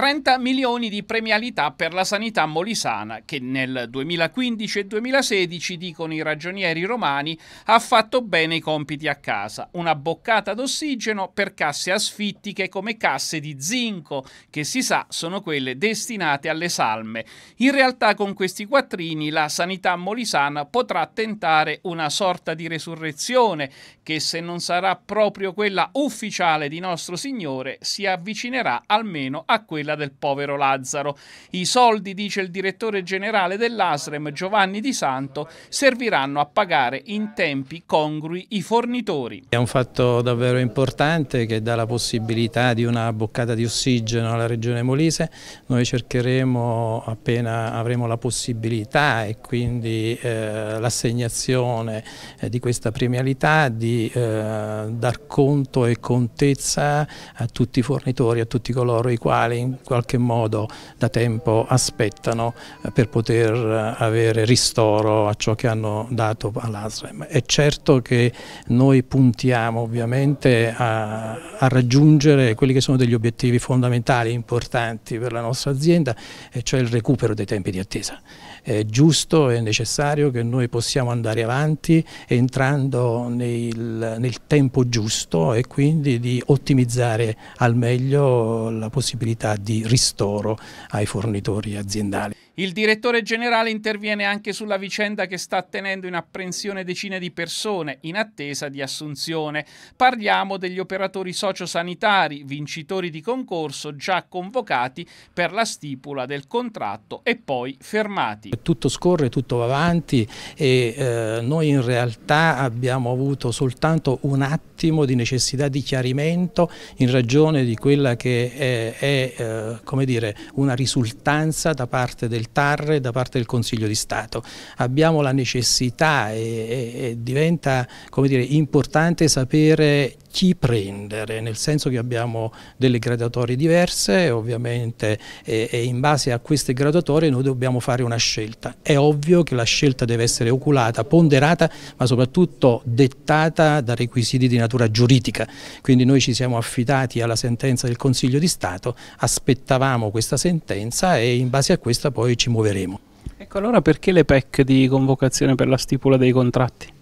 30 milioni di premialità per la sanità molisana che nel 2015 e 2016, dicono i ragionieri romani, ha fatto bene i compiti a casa. Una boccata d'ossigeno per casse asfittiche come casse di zinco, che si sa sono quelle destinate alle salme. In realtà con questi quattrini la sanità molisana potrà tentare una sorta di resurrezione che se non sarà proprio quella ufficiale di nostro Signore si avvicinerà almeno a quella quella del povero Lazzaro. I soldi, dice il direttore generale dell'ASREM Giovanni Di Santo, serviranno a pagare in tempi congrui i fornitori. È un fatto davvero importante che dà la possibilità di una boccata di ossigeno alla regione Molise. Noi cercheremo appena avremo la possibilità e quindi eh, l'assegnazione eh, di questa premialità di eh, dar conto e contezza a tutti i fornitori, a tutti coloro i quali in qualche modo da tempo aspettano eh, per poter eh, avere ristoro a ciò che hanno dato all'ASREM. È certo che noi puntiamo ovviamente a, a raggiungere quelli che sono degli obiettivi fondamentali, importanti per la nostra azienda, e cioè il recupero dei tempi di attesa è giusto e necessario che noi possiamo andare avanti entrando nel, nel, tempo giusto e quindi di ottimizzare al meglio la possibilità di di ristoro ai fornitori aziendali. Il direttore generale interviene anche sulla vicenda che sta tenendo in apprensione decine di persone in attesa di assunzione. Parliamo degli operatori sociosanitari, vincitori di concorso già convocati per la stipula del contratto e poi fermati. Tutto scorre, tutto va avanti e eh, noi in realtà abbiamo avuto soltanto un attimo di necessità di chiarimento in ragione di quella che è, è eh, come dire, una risultanza da parte del TAR e da parte del Consiglio di Stato. Abbiamo la necessità e, e, e diventa dire, importante sapere chi prendere, nel senso che abbiamo delle graduatorie diverse, ovviamente e, e in base a queste graduatorie noi dobbiamo fare una scelta. È ovvio che la scelta deve essere oculata, ponderata, ma soprattutto dettata da requisiti di natura giuridica. Quindi noi ci siamo affidati alla sentenza del Consiglio di Stato, aspettavamo questa sentenza e in base a questa poi ci muoveremo. Ecco allora perché le PEC di convocazione per la stipula dei contratti?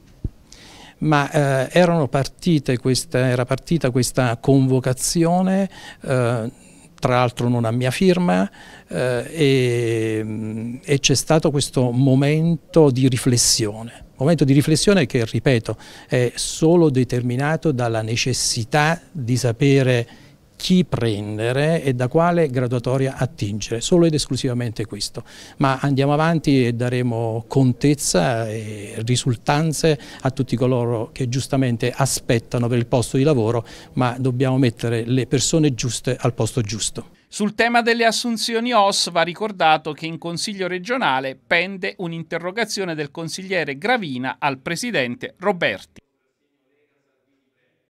ma eh, erano partite queste, era partita questa convocazione eh, tra l'altro non a mia firma, eh, e, mm, e c'è stato questo momento di riflessione. Momento di riflessione che, ripeto, è solo determinato dalla necessità di sapere chi prendere e da quale graduatoria attingere, solo ed esclusivamente questo. Ma andiamo avanti e daremo contezza e risultanze a tutti coloro che giustamente aspettano per il posto di lavoro, ma dobbiamo mettere le persone giuste al posto giusto. Sul tema delle assunzioni OS va ricordato che in Consiglio regionale pende un'interrogazione del consigliere Gravina al presidente Roberti.